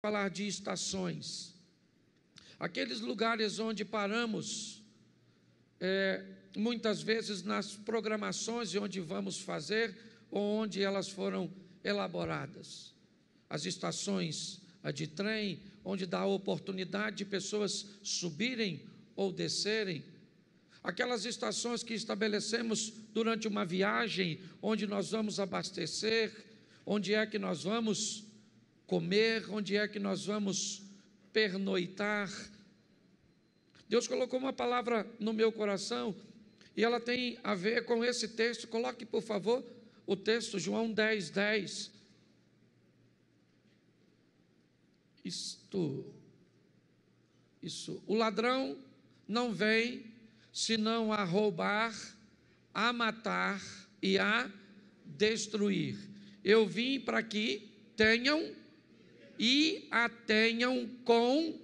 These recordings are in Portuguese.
falar de estações. Aqueles lugares onde paramos, é, muitas vezes nas programações de onde vamos fazer ou onde elas foram elaboradas. As estações de trem, onde dá a oportunidade de pessoas subirem ou descerem. Aquelas estações que estabelecemos durante uma viagem, onde nós vamos abastecer, onde é que nós vamos comer, onde é que nós vamos pernoitar. Deus colocou uma palavra no meu coração e ela tem a ver com esse texto. Coloque, por favor, o texto João 10, 10. Isto, isso. O ladrão não vem senão a roubar, a matar e a destruir. Eu vim para que tenham e a tenham com.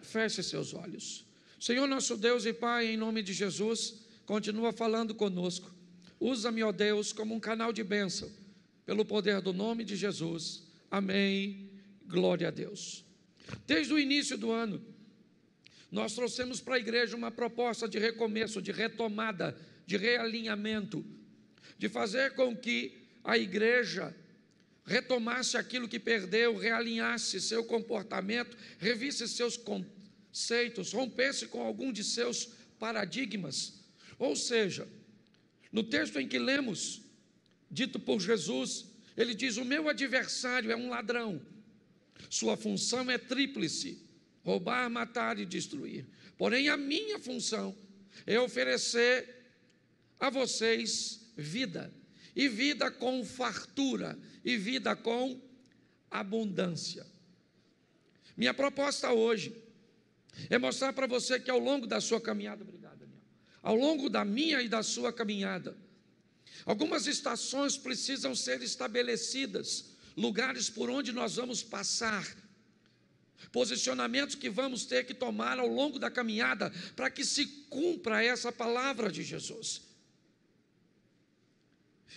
Feche seus olhos. Senhor nosso Deus e Pai, em nome de Jesus, continua falando conosco. Usa-me, ó Deus, como um canal de bênção, pelo poder do nome de Jesus. Amém. Glória a Deus. Desde o início do ano, nós trouxemos para a igreja uma proposta de recomeço, de retomada, de realinhamento, de fazer com que a igreja retomasse aquilo que perdeu, realinhasse seu comportamento, revisse seus conceitos, rompesse com algum de seus paradigmas. Ou seja, no texto em que lemos, dito por Jesus, ele diz: O meu adversário é um ladrão, sua função é tríplice: roubar, matar e destruir. Porém, a minha função é oferecer a vocês vida e vida com fartura, e vida com abundância. Minha proposta hoje é mostrar para você que ao longo da sua caminhada, obrigado, Daniel, ao longo da minha e da sua caminhada, algumas estações precisam ser estabelecidas, lugares por onde nós vamos passar, posicionamentos que vamos ter que tomar ao longo da caminhada para que se cumpra essa palavra de Jesus.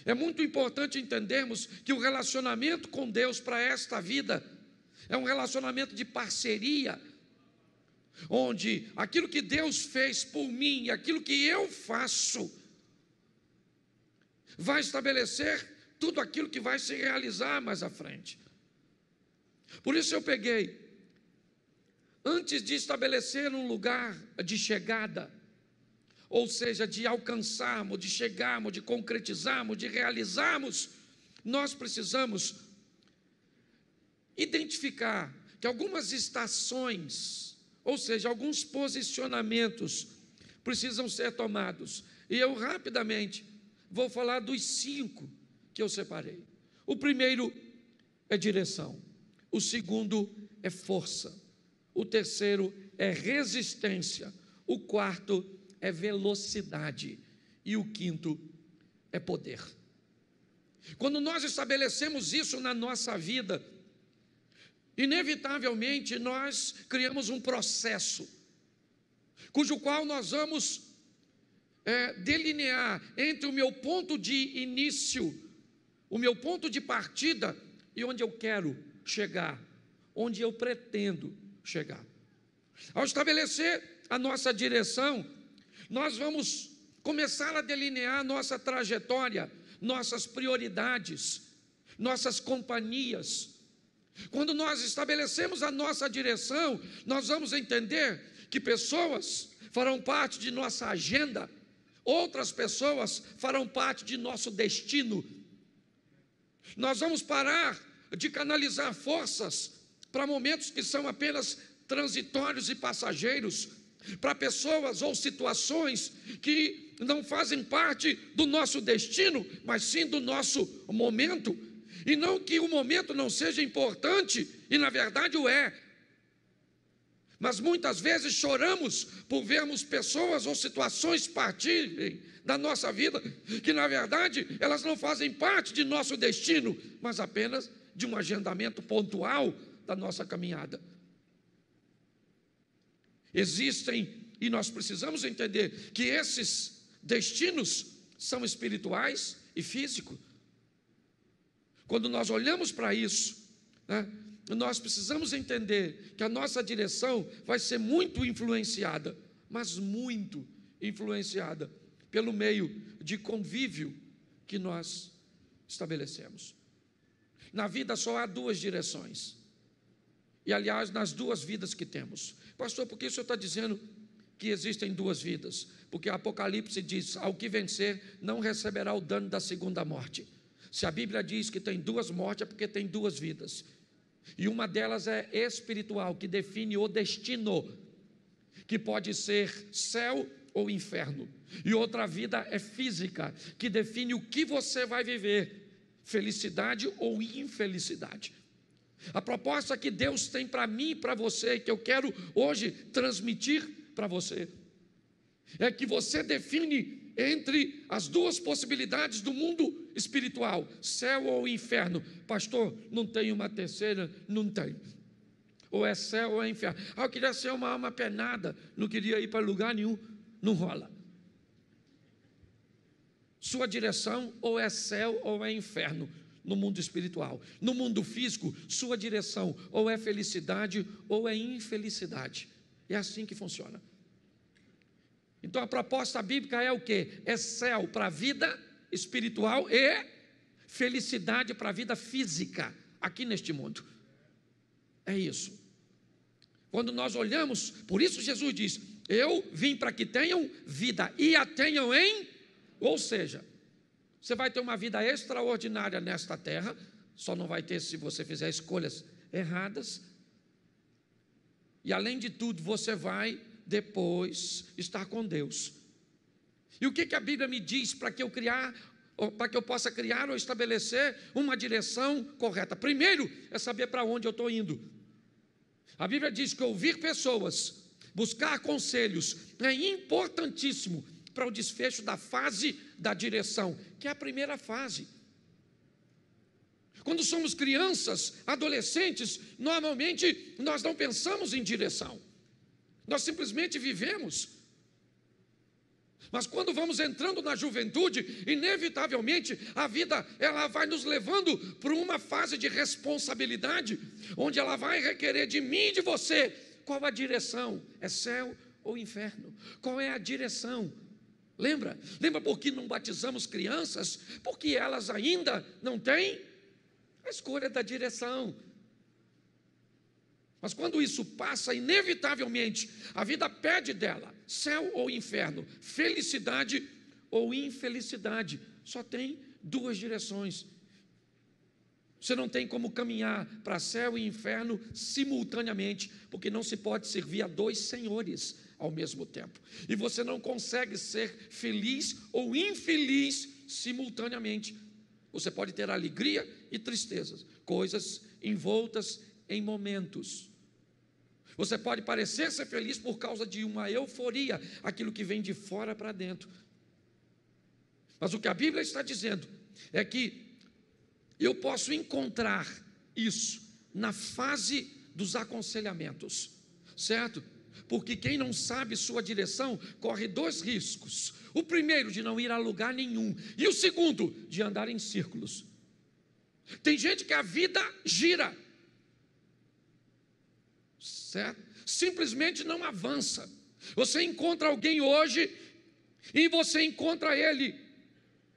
É muito importante entendermos que o relacionamento com Deus para esta vida é um relacionamento de parceria, onde aquilo que Deus fez por mim, e aquilo que eu faço, vai estabelecer tudo aquilo que vai se realizar mais à frente. Por isso eu peguei, antes de estabelecer um lugar de chegada, ou seja, de alcançarmos, de chegarmos, de concretizarmos, de realizarmos, nós precisamos identificar que algumas estações, ou seja, alguns posicionamentos, precisam ser tomados. E eu rapidamente vou falar dos cinco que eu separei. O primeiro é direção, o segundo é força, o terceiro é resistência, o quarto é é velocidade. E o quinto é poder. Quando nós estabelecemos isso na nossa vida, inevitavelmente nós criamos um processo, cujo qual nós vamos é, delinear entre o meu ponto de início, o meu ponto de partida e onde eu quero chegar, onde eu pretendo chegar. Ao estabelecer a nossa direção, nós vamos começar a delinear nossa trajetória, nossas prioridades, nossas companhias. Quando nós estabelecemos a nossa direção, nós vamos entender que pessoas farão parte de nossa agenda, outras pessoas farão parte de nosso destino. Nós vamos parar de canalizar forças para momentos que são apenas transitórios e passageiros para pessoas ou situações que não fazem parte do nosso destino, mas sim do nosso momento. E não que o momento não seja importante, e na verdade o é. Mas muitas vezes choramos por vermos pessoas ou situações partirem da nossa vida, que na verdade elas não fazem parte de nosso destino, mas apenas de um agendamento pontual da nossa caminhada. Existem, e nós precisamos entender que esses destinos são espirituais e físicos. Quando nós olhamos para isso, né, nós precisamos entender que a nossa direção vai ser muito influenciada, mas muito influenciada pelo meio de convívio que nós estabelecemos. Na vida só há duas direções: e aliás, nas duas vidas que temos. Pastor, por que o senhor está dizendo que existem duas vidas? Porque Apocalipse diz: ao que vencer, não receberá o dano da segunda morte. Se a Bíblia diz que tem duas mortes, é porque tem duas vidas. E uma delas é espiritual, que define o destino, que pode ser céu ou inferno. E outra vida é física, que define o que você vai viver, felicidade ou infelicidade. A proposta que Deus tem para mim e para você, que eu quero hoje transmitir para você, é que você define entre as duas possibilidades do mundo espiritual, céu ou inferno. Pastor, não tem uma terceira? Não tem. Ou é céu ou é inferno. Ah, eu queria ser uma alma penada, não queria ir para lugar nenhum. Não rola. Sua direção ou é céu ou é inferno no mundo espiritual. No mundo físico, sua direção ou é felicidade ou é infelicidade. É assim que funciona. Então a proposta bíblica é o que? É céu para a vida espiritual e felicidade para a vida física aqui neste mundo. É isso. Quando nós olhamos, por isso Jesus diz: Eu vim para que tenham vida e a tenham em. Ou seja, você vai ter uma vida extraordinária nesta terra, só não vai ter se você fizer escolhas erradas. E além de tudo, você vai depois estar com Deus. E o que, que a Bíblia me diz para que eu criar, para que eu possa criar ou estabelecer uma direção correta? Primeiro é saber para onde eu estou indo. A Bíblia diz que ouvir pessoas, buscar conselhos é importantíssimo para o desfecho da fase da direção, que é a primeira fase. Quando somos crianças, adolescentes, normalmente nós não pensamos em direção, nós simplesmente vivemos. Mas quando vamos entrando na juventude, inevitavelmente a vida ela vai nos levando para uma fase de responsabilidade, onde ela vai requerer de mim e de você qual a direção? É céu ou inferno? Qual é a direção? Lembra? Lembra por que não batizamos crianças? Porque elas ainda não têm a escolha da direção. Mas quando isso passa, inevitavelmente, a vida pede dela céu ou inferno, felicidade ou infelicidade. Só tem duas direções. Você não tem como caminhar para céu e inferno simultaneamente, porque não se pode servir a dois senhores ao mesmo tempo. E você não consegue ser feliz ou infeliz simultaneamente. Você pode ter alegria e tristezas, coisas envoltas em momentos. Você pode parecer ser feliz por causa de uma euforia, aquilo que vem de fora para dentro. Mas o que a Bíblia está dizendo é que eu posso encontrar isso na fase dos aconselhamentos, certo? porque quem não sabe sua direção corre dois riscos: o primeiro, de não ir a lugar nenhum, e o segundo, de andar em círculos. Tem gente que a vida gira, certo? Simplesmente não avança. Você encontra alguém hoje e você encontra ele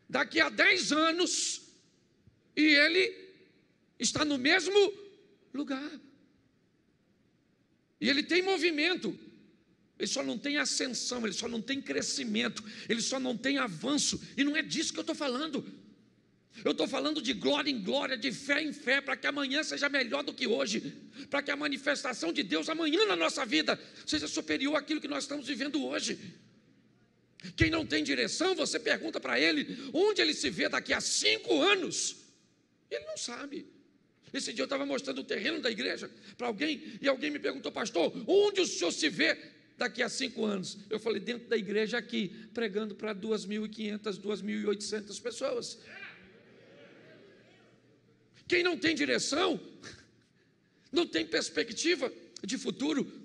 daqui a 10 anos e ele está no mesmo lugar. E ele tem movimento, ele só não tem ascensão, ele só não tem crescimento, ele só não tem avanço, e não é disso que eu estou falando. Eu estou falando de glória em glória, de fé em fé, para que amanhã seja melhor do que hoje, para que a manifestação de Deus amanhã na nossa vida seja superior àquilo que nós estamos vivendo hoje. Quem não tem direção, você pergunta para ele onde ele se vê daqui a cinco anos, ele não sabe. Esse dia eu estava mostrando o terreno da igreja para alguém e alguém me perguntou, pastor, onde o senhor se vê daqui a cinco anos? Eu falei, dentro da igreja aqui, pregando para 2.500, 2.800 pessoas. Quem não tem direção, não tem perspectiva de futuro.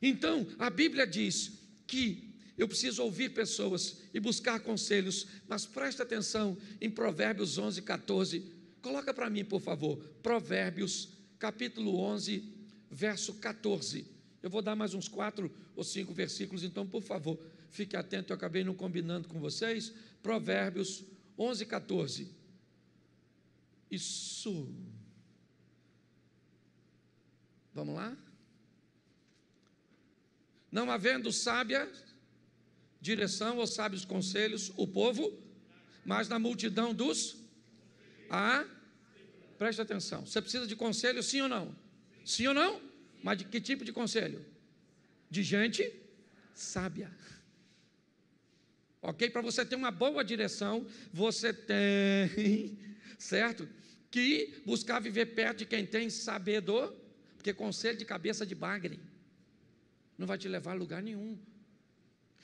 Então, a Bíblia diz que eu preciso ouvir pessoas e buscar conselhos, mas preste atenção em Provérbios 11, 14 Coloca para mim, por favor, Provérbios, capítulo 11, verso 14. Eu vou dar mais uns quatro ou cinco versículos, então, por favor, fique atento, eu acabei não combinando com vocês. Provérbios 11, 14. Isso. Vamos lá? Não havendo sábia direção ou sábios conselhos, o povo, mas na multidão dos a. Ah? Preste atenção. Você precisa de conselho, sim ou não? Sim ou não? Mas de que tipo de conselho? De gente sábia. Ok? Para você ter uma boa direção, você tem, certo? Que buscar viver perto de quem tem sabedor, porque conselho de cabeça de bagre não vai te levar a lugar nenhum.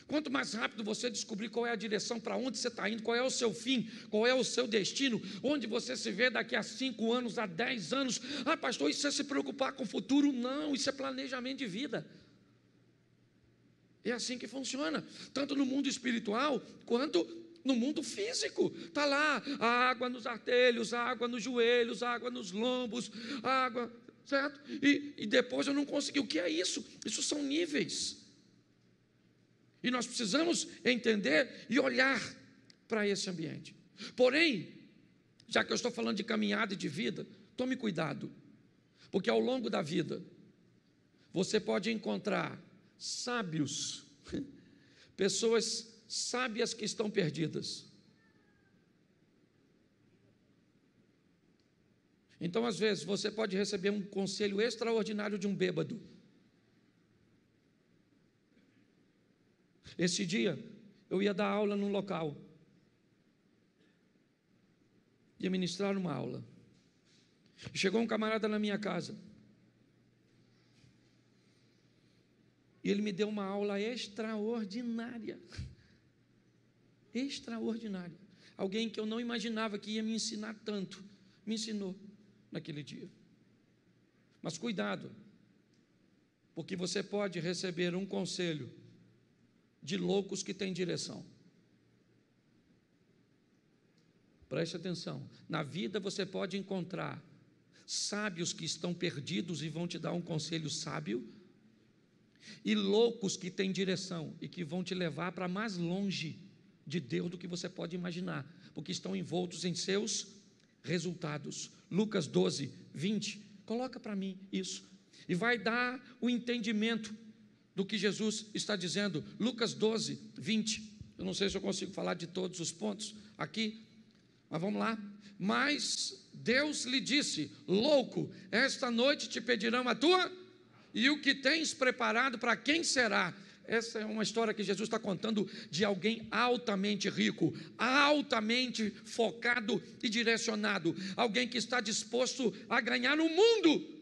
Quanto mais rápido você descobrir qual é a direção, para onde você está indo, qual é o seu fim, qual é o seu destino, onde você se vê daqui a cinco anos, a dez anos. Ah, pastor, isso é se preocupar com o futuro? Não, isso é planejamento de vida. É assim que funciona, tanto no mundo espiritual quanto no mundo físico. Está lá a água nos artelhos, a água nos joelhos, a água nos lombos, a água, certo? E, e depois eu não consegui. O que é isso? Isso são níveis. E nós precisamos entender e olhar para esse ambiente. Porém, já que eu estou falando de caminhada e de vida, tome cuidado, porque ao longo da vida você pode encontrar sábios, pessoas sábias que estão perdidas. Então, às vezes, você pode receber um conselho extraordinário de um bêbado Esse dia eu ia dar aula num local. Ia ministrar uma aula. Chegou um camarada na minha casa. E ele me deu uma aula extraordinária. Extraordinária. Alguém que eu não imaginava que ia me ensinar tanto, me ensinou naquele dia. Mas cuidado, porque você pode receber um conselho de loucos que têm direção. Preste atenção. Na vida você pode encontrar sábios que estão perdidos e vão te dar um conselho sábio, e loucos que têm direção e que vão te levar para mais longe de Deus do que você pode imaginar, porque estão envoltos em seus resultados. Lucas 12, 20. Coloca para mim isso. E vai dar o entendimento do que Jesus está dizendo. Lucas 12, 20. Eu não sei se eu consigo falar de todos os pontos aqui, mas vamos lá. Mas Deus lhe disse: Louco, esta noite te pedirão a tua, e o que tens preparado para quem será? Essa é uma história que Jesus está contando de alguém altamente rico, altamente focado e direcionado, alguém que está disposto a ganhar o mundo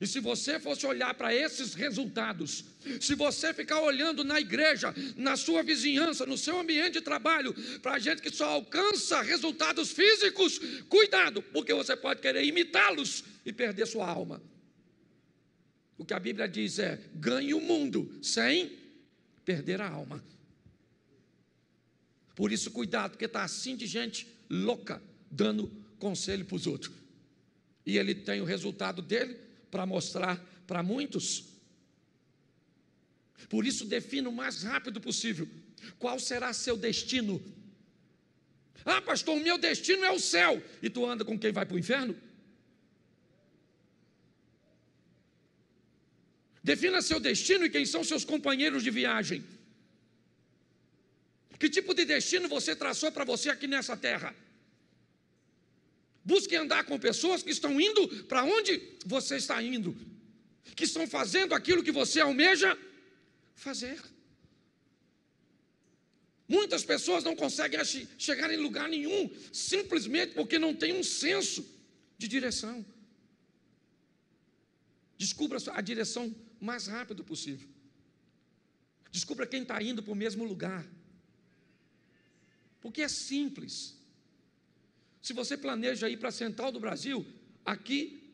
e se você fosse olhar para esses resultados, se você ficar olhando na igreja, na sua vizinhança, no seu ambiente de trabalho, para gente que só alcança resultados físicos, cuidado, porque você pode querer imitá-los e perder sua alma. O que a Bíblia diz é: ganhe o mundo sem perder a alma. Por isso, cuidado, porque está assim de gente louca dando conselho para os outros. E ele tem o resultado dele, para mostrar para muitos. Por isso, defina o mais rápido possível qual será seu destino. Ah, pastor, o meu destino é o céu. E tu anda com quem vai para o inferno? Defina seu destino e quem são seus companheiros de viagem. Que tipo de destino você traçou para você aqui nessa terra? Busque andar com pessoas que estão indo para onde você está indo, que estão fazendo aquilo que você almeja fazer. Muitas pessoas não conseguem chegar em lugar nenhum, simplesmente porque não tem um senso de direção. Descubra a direção mais rápido possível. Descubra quem está indo para o mesmo lugar. Porque é simples. Se você planeja ir para a Central do Brasil, aqui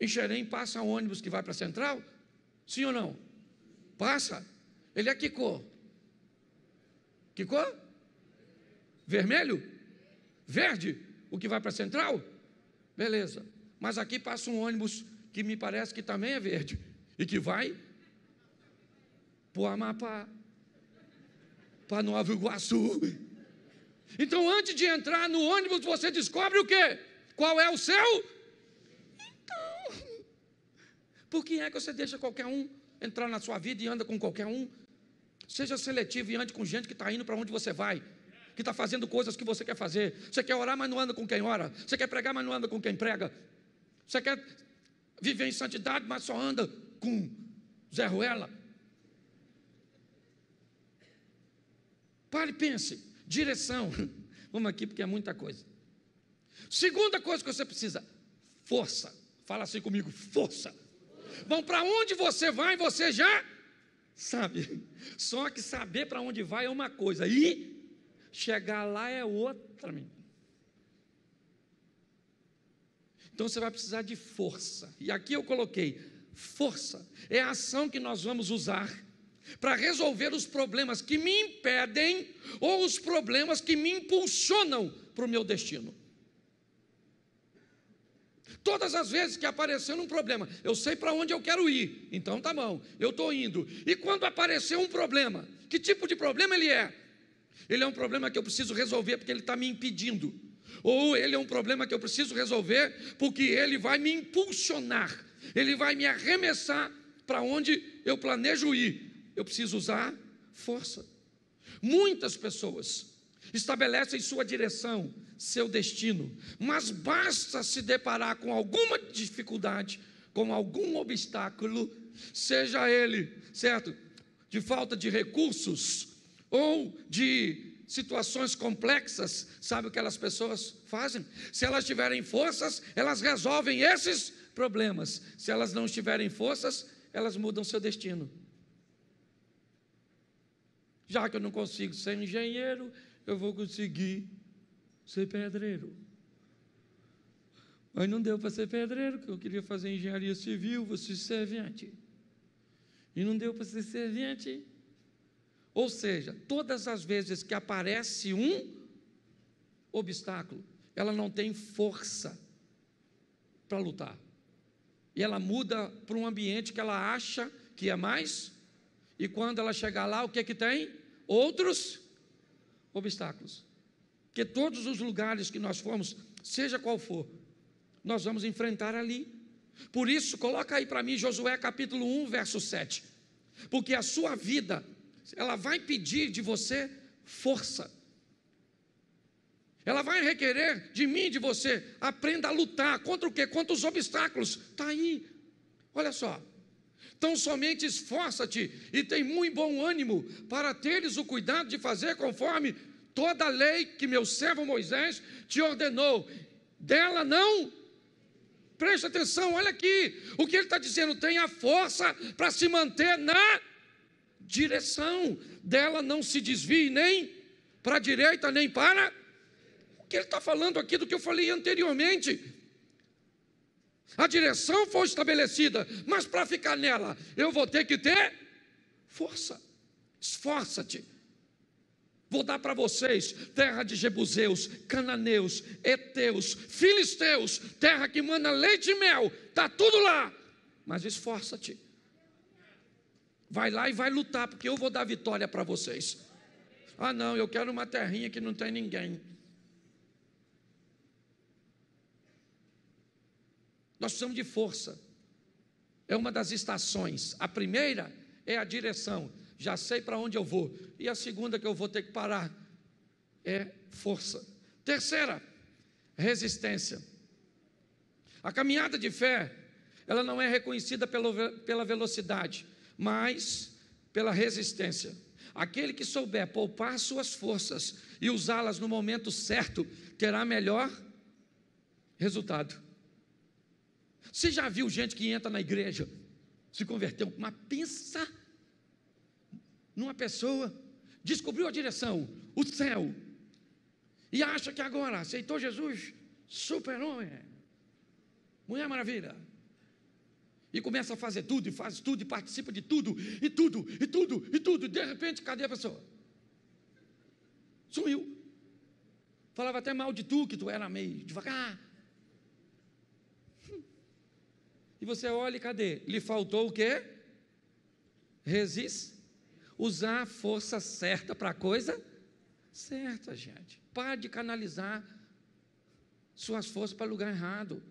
em Xerém passa ônibus que vai para a Central? Sim ou não? Passa? Ele é que cor? Que cor? Vermelho? Verde? O que vai para a Central? Beleza. Mas aqui passa um ônibus que me parece que também é verde e que vai para o Amapá, para Nova Iguaçu. Então, antes de entrar no ônibus, você descobre o quê? Qual é o seu? Então, por que é que você deixa qualquer um entrar na sua vida e anda com qualquer um? Seja seletivo e ande com gente que está indo para onde você vai que está fazendo coisas que você quer fazer. Você quer orar, mas não anda com quem ora. Você quer pregar, mas não anda com quem prega. Você quer viver em santidade, mas só anda com Zé Ruela. Pare e pense direção. Vamos aqui porque é muita coisa. Segunda coisa que você precisa: força. Fala assim comigo: força. Bom, para onde você vai, você já sabe. Só que saber para onde vai é uma coisa, e chegar lá é outra. Então você vai precisar de força. E aqui eu coloquei: força é a ação que nós vamos usar para resolver os problemas que me impedem ou os problemas que me impulsionam para o meu destino. Todas as vezes que apareceu um problema, eu sei para onde eu quero ir, então tá bom, eu estou indo. E quando apareceu um problema, que tipo de problema ele é? Ele é um problema que eu preciso resolver porque ele está me impedindo. Ou ele é um problema que eu preciso resolver porque ele vai me impulsionar, ele vai me arremessar para onde eu planejo ir eu preciso usar força. Muitas pessoas estabelecem sua direção, seu destino, mas basta se deparar com alguma dificuldade, com algum obstáculo, seja ele, certo? De falta de recursos ou de situações complexas, sabe o que elas pessoas fazem? Se elas tiverem forças, elas resolvem esses problemas. Se elas não tiverem forças, elas mudam seu destino. Já que eu não consigo ser engenheiro, eu vou conseguir ser pedreiro. Mas não deu para ser pedreiro, porque eu queria fazer engenharia civil, vou ser servente. E não deu para ser servente. Ou seja, todas as vezes que aparece um obstáculo, ela não tem força para lutar. E ela muda para um ambiente que ela acha que é mais, e quando ela chegar lá, o que é que tem? outros obstáculos. Porque todos os lugares que nós formos, seja qual for, nós vamos enfrentar ali. Por isso, coloca aí para mim Josué capítulo 1, verso 7. Porque a sua vida, ela vai pedir de você força. Ela vai requerer de mim, de você, aprenda a lutar contra o quê? Contra os obstáculos. Está aí. Olha só, Tão somente esforça-te e tem muito bom ânimo para teres o cuidado de fazer conforme toda a lei que meu servo Moisés te ordenou. Dela não. Preste atenção, olha aqui. O que ele está dizendo? Tenha força para se manter na direção. Dela não se desvie nem para a direita, nem para. O que ele está falando aqui do que eu falei anteriormente? a direção foi estabelecida, mas para ficar nela, eu vou ter que ter força. Esforça-te. Vou dar para vocês terra de Jebuseus, Cananeus, Eteus, Filisteus, terra que manda leite e mel, está tudo lá, mas esforça-te. Vai lá e vai lutar, porque eu vou dar vitória para vocês. Ah, não, eu quero uma terrinha que não tem ninguém. Nós precisamos de força. É uma das estações. A primeira é a direção. Já sei para onde eu vou. E a segunda que eu vou ter que parar é força. Terceira, resistência. A caminhada de fé, ela não é reconhecida pelo, pela velocidade, mas pela resistência. Aquele que souber poupar suas forças e usá-las no momento certo, terá melhor resultado. Você já viu gente que entra na igreja, se converteu, mas pensa numa pessoa, descobriu a direção, o céu, e acha que agora aceitou Jesus, super-homem, mulher maravilha, e começa a fazer tudo, e faz tudo, e participa de tudo, e tudo, e tudo, e tudo, e de repente, cadê a pessoa? Sumiu. Falava até mal de tu, que tu era meio devagar, E você olha e cadê? Lhe faltou o quê? Resist. Usar a força certa para a coisa certa, gente. Pare de canalizar suas forças para lugar errado.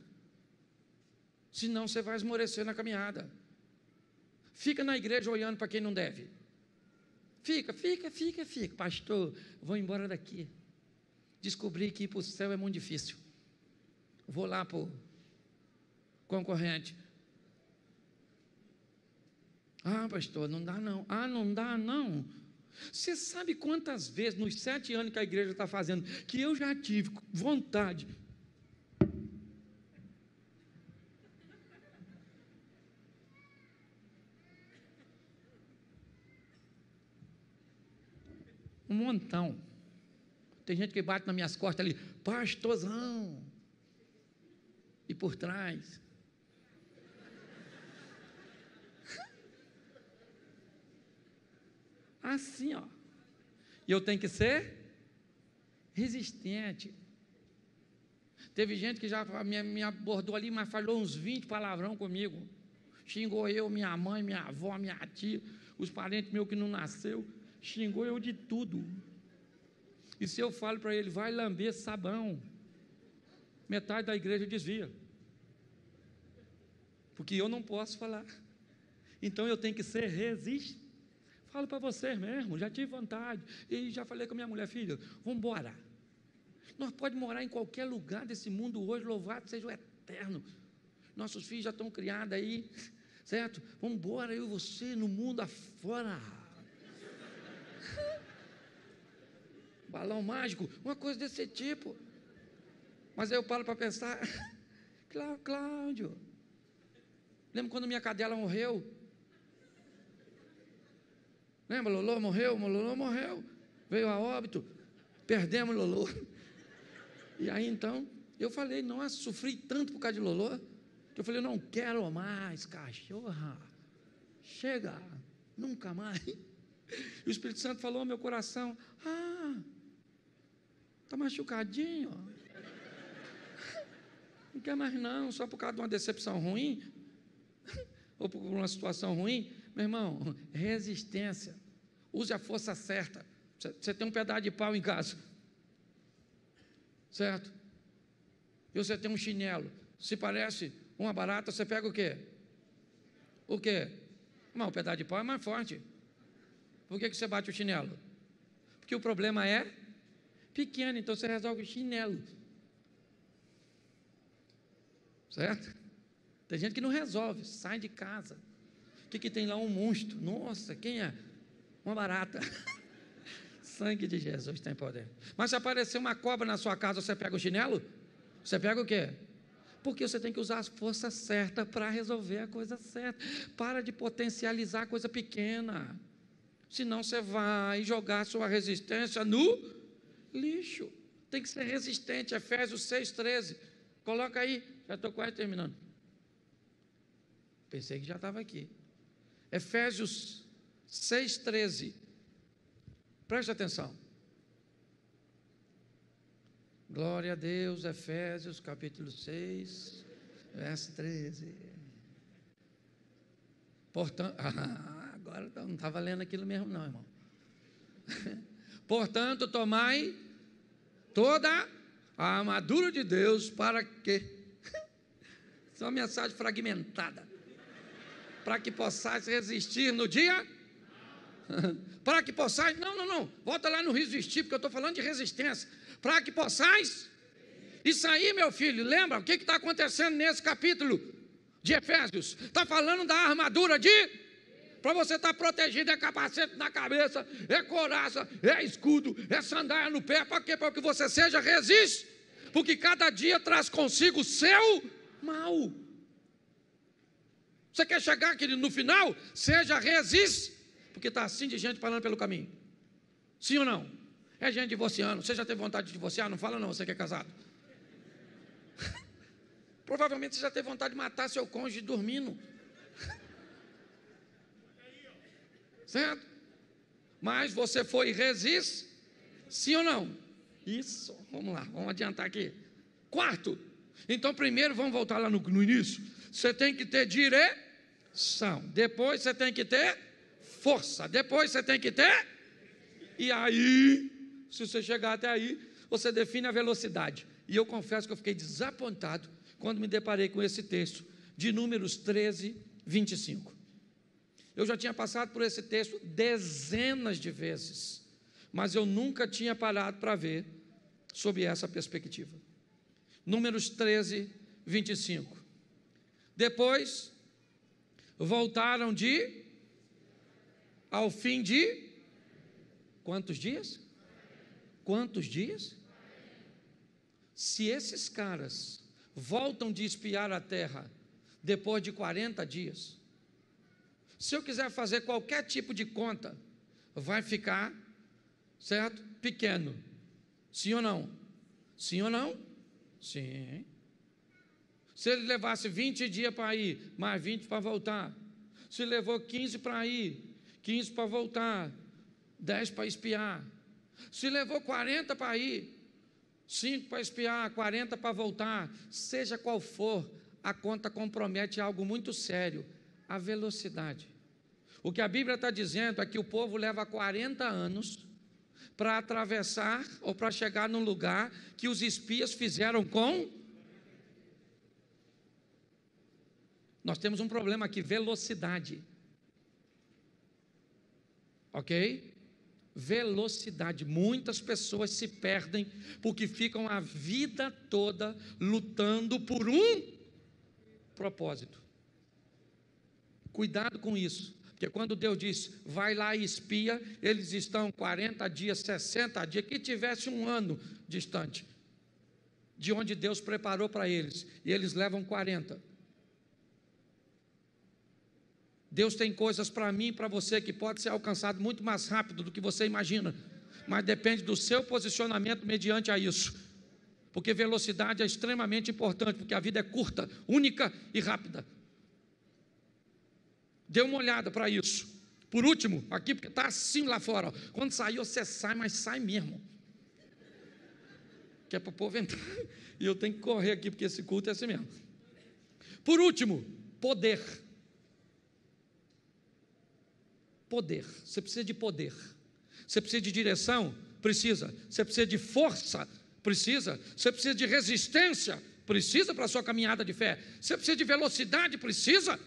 Senão você vai esmorecer na caminhada. Fica na igreja olhando para quem não deve. Fica, fica, fica, fica. Pastor, vou embora daqui. Descobri que ir para o céu é muito difícil. Vou lá para o concorrente. Ah, pastor, não dá não. Ah, não dá não. Você sabe quantas vezes nos sete anos que a igreja está fazendo que eu já tive vontade. Um montão. Tem gente que bate nas minhas costas ali, pastorzão. E por trás, Assim, ó. E eu tenho que ser resistente. Teve gente que já me, me abordou ali, mas falou uns 20 palavrão comigo. Xingou eu, minha mãe, minha avó, minha tia, os parentes meus que não nasceu. Xingou eu de tudo. E se eu falo para ele, vai lamber sabão, metade da igreja desvia. Porque eu não posso falar. Então eu tenho que ser resistente. Falo para você mesmo, já tive vontade. E já falei com a minha mulher, filha, vamos embora. Nós podemos morar em qualquer lugar desse mundo hoje, louvado seja o eterno. Nossos filhos já estão criados aí, certo? Vamos embora, eu e você, no mundo afora. Balão mágico, uma coisa desse tipo. Mas aí eu paro para pensar, Cláudio, lembra quando minha cadela morreu, Lembra, Lolô morreu, Lolô morreu, veio a óbito, perdemos Lolô. E aí então, eu falei, nossa, sofri tanto por causa de Lolô, que eu falei, não quero mais cachorra, chega, nunca mais. E o Espírito Santo falou ao meu coração, ah, está machucadinho, não quer mais não, só por causa de uma decepção ruim, ou por uma situação ruim, meu irmão, resistência Use a força certa. Você tem um pedaço de pau em casa. Certo? E você tem um chinelo. Se parece uma barata, você pega o quê? O quê? Mas pedaço de pau é mais forte. Por que, que você bate o chinelo? Porque o problema é pequeno, então você resolve o chinelo. Certo? Tem gente que não resolve, sai de casa. O que, que tem lá? Um monstro. Nossa, quem é? uma barata. Sangue de Jesus tem poder. Mas se aparecer uma cobra na sua casa, você pega o chinelo? Você pega o quê? Porque você tem que usar a força certa para resolver a coisa certa. Para de potencializar a coisa pequena. Senão você vai jogar sua resistência no lixo. Tem que ser resistente. Efésios 6,13. Coloca aí. Já estou quase terminando. Pensei que já estava aqui. Efésios 6,13. Preste atenção. Glória a Deus, Efésios capítulo 6, verso 13. Portanto, ah, agora não estava lendo aquilo mesmo, não, irmão. Portanto, tomai toda a armadura de Deus para que. só uma mensagem fragmentada. Para que possais resistir no dia para que possais. Não, não, não. Volta lá no resistir, porque eu estou falando de resistência. Para que possais. Isso aí, meu filho, lembra o que está acontecendo nesse capítulo de Efésios? Está falando da armadura de. Para você estar tá protegido, é capacete na cabeça, é coraça, é escudo, é sandália no pé. Para quê? Para que você seja resiste. Porque cada dia traz consigo o seu mal. Você quer chegar, querido, no final? Seja resiste. Porque está assim de gente parando pelo caminho. Sim ou não? É gente divorciando. Você já teve vontade de divorciar? Não fala não, você que é casado. Provavelmente você já teve vontade de matar seu cônjuge dormindo. certo? Mas você foi resist? Sim ou não? Isso, vamos lá, vamos adiantar aqui. Quarto, então primeiro vamos voltar lá no, no início. Você tem que ter direção, depois você tem que ter força. Depois você tem que ter. E aí, se você chegar até aí, você define a velocidade. E eu confesso que eu fiquei desapontado quando me deparei com esse texto de Números 13, 25. Eu já tinha passado por esse texto dezenas de vezes, mas eu nunca tinha parado para ver sob essa perspectiva. Números 13, 25. Depois voltaram de ao fim de quantos dias? Quantos dias? Se esses caras voltam de espiar a terra depois de 40 dias, se eu quiser fazer qualquer tipo de conta, vai ficar, certo? Pequeno. Sim ou não? Sim ou não? Sim. Se ele levasse 20 dias para ir, mais 20 para voltar. Se levou 15 para ir, 15 para voltar, 10 para espiar. Se levou 40 para ir, 5 para espiar, 40 para voltar, seja qual for, a conta compromete algo muito sério: a velocidade. O que a Bíblia está dizendo é que o povo leva 40 anos para atravessar ou para chegar num lugar que os espias fizeram com. Nós temos um problema aqui: velocidade ok? Velocidade. Muitas pessoas se perdem porque ficam a vida toda lutando por um propósito. Cuidado com isso. Porque quando Deus diz, vai lá e espia, eles estão 40 dias, 60 dias, que tivesse um ano distante de onde Deus preparou para eles, e eles levam 40. Deus tem coisas para mim e para você que pode ser alcançado muito mais rápido do que você imagina, mas depende do seu posicionamento mediante a isso. Porque velocidade é extremamente importante, porque a vida é curta, única e rápida. Dê uma olhada para isso. Por último, aqui, porque está assim lá fora. Ó. Quando sair, você sai, mas sai mesmo. Que é para o povo entrar. E eu tenho que correr aqui, porque esse culto é assim mesmo. Por último, poder. Poder. Você precisa de poder. Você precisa de direção? Precisa. Você precisa de força? Precisa. Você precisa de resistência? Precisa para a sua caminhada de fé. Você precisa de velocidade? Precisa.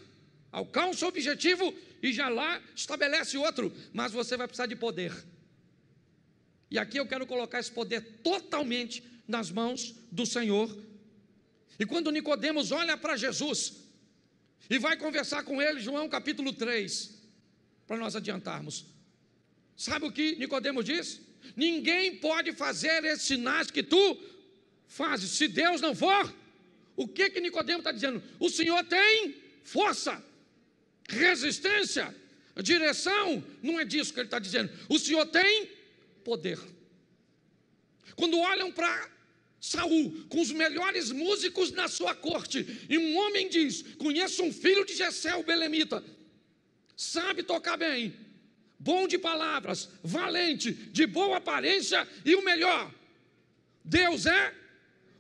Alcança o objetivo e já lá estabelece outro. Mas você vai precisar de poder. E aqui eu quero colocar esse poder totalmente nas mãos do Senhor. E quando Nicodemos olha para Jesus e vai conversar com ele, João capítulo 3, para nós adiantarmos. Sabe o que Nicodemos diz? Ninguém pode fazer esses sinais que tu fazes se Deus não for. O que que Nicodemo está dizendo? O Senhor tem força, resistência, direção. Não é disso que ele está dizendo. O Senhor tem poder. Quando olham para Saul com os melhores músicos na sua corte e um homem diz: Conheço um filho de Jessé o belemita sabe tocar bem, bom de palavras, valente, de boa aparência e o melhor. Deus é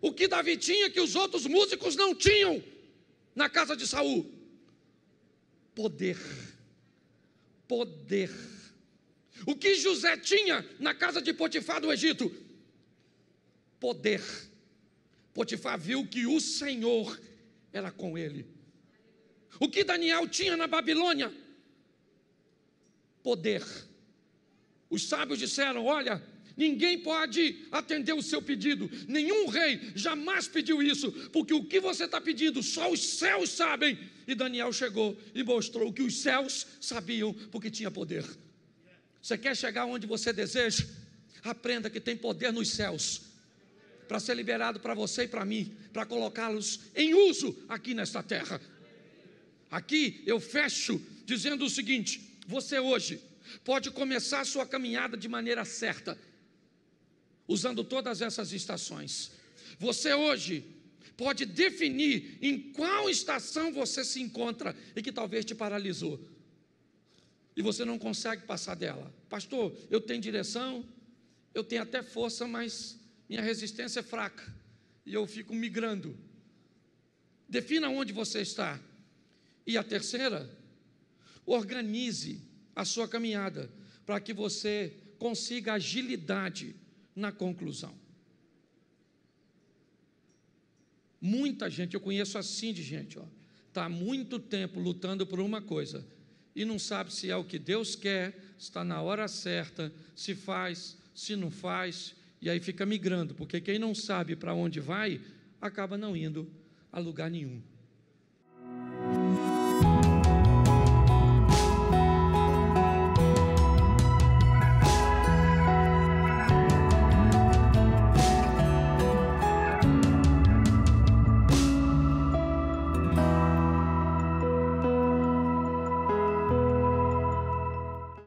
o que Davi tinha que os outros músicos não tinham na casa de Saul. Poder. Poder. O que José tinha na casa de Potifar do Egito? Poder. Potifar viu que o Senhor era com ele. O que Daniel tinha na Babilônia? poder. Os sábios disseram: Olha, ninguém pode atender o seu pedido, nenhum rei jamais pediu isso, porque o que você está pedindo só os céus sabem. E Daniel chegou e mostrou que os céus sabiam, porque tinha poder. Você quer chegar onde você deseja? Aprenda que tem poder nos céus para ser liberado para você e para mim, para colocá-los em uso aqui nesta terra. Aqui eu fecho dizendo o seguinte: você hoje pode começar a sua caminhada de maneira certa, usando todas essas estações. Você hoje pode definir em qual estação você se encontra e que talvez te paralisou. E você não consegue passar dela. Pastor, eu tenho direção, eu tenho até força, mas minha resistência é fraca e eu fico migrando. Defina onde você está. E a terceira, Organize a sua caminhada para que você consiga agilidade na conclusão. Muita gente, eu conheço assim de gente, ó, está há muito tempo lutando por uma coisa e não sabe se é o que Deus quer, está na hora certa, se faz, se não faz, e aí fica migrando, porque quem não sabe para onde vai, acaba não indo a lugar nenhum.